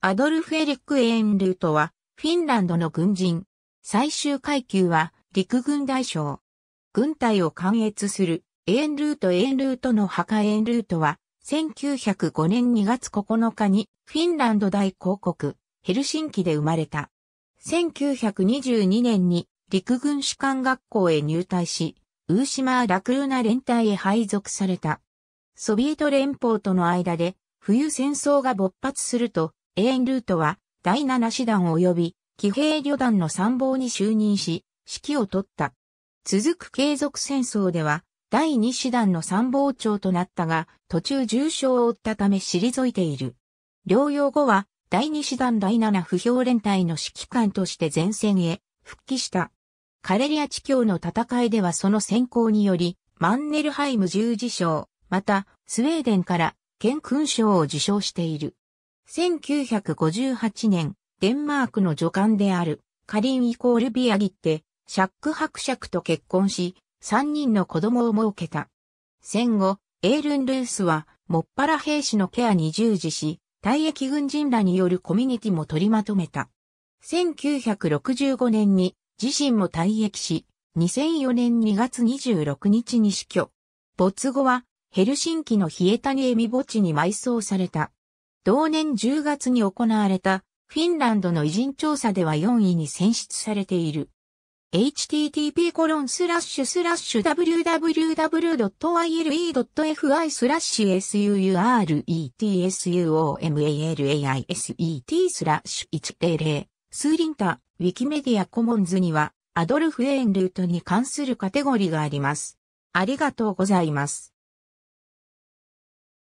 アドルフ・エリック・エーンルートは、フィンランドの軍人。最終階級は、陸軍大将。軍隊を関越する、エーンルート・エーンルートの墓エーンルートは、1905年2月9日に、フィンランド大公国、ヘルシンキで生まれた。1922年に、陸軍士官学校へ入隊し、ウーシマー・ラクルーナ連隊へ配属された。ソビエト連邦との間で、冬戦争が勃発すると、エーンルートは第7師団及び騎兵旅団の参謀に就任し、指揮を取った。続く継続戦争では第2師団の参謀長となったが、途中重傷を負ったため退いている。療養後は第2師団第7不評連隊の指揮官として前線へ復帰した。カレリア地境の戦いではその先行により、マンネルハイム十字章、また、スウェーデンから、剣勲章を受章している。1958年、デンマークの女官であるカリンイコールビアギって、シャック伯爵と結婚し、3人の子供を設けた。戦後、エールン・ルースは、もっぱら兵士のケアに従事し、退役軍人らによるコミュニティも取りまとめた。1965年に自身も退役し、2004年2月26日に死去。没後はヘルシンキのヒエタニエミ墓地に埋葬された。同年10月に行われたフィンランドの偉人調査では4位に選出されている。http コロンスラッシュスラッシュ www.ile.fi スラッシュ suretsuomalaiset スラッシュ100スーリンタウィキメディアコモンズにはアドルフ・エーンルートに関するカテゴリーがあります。ありがとうございます。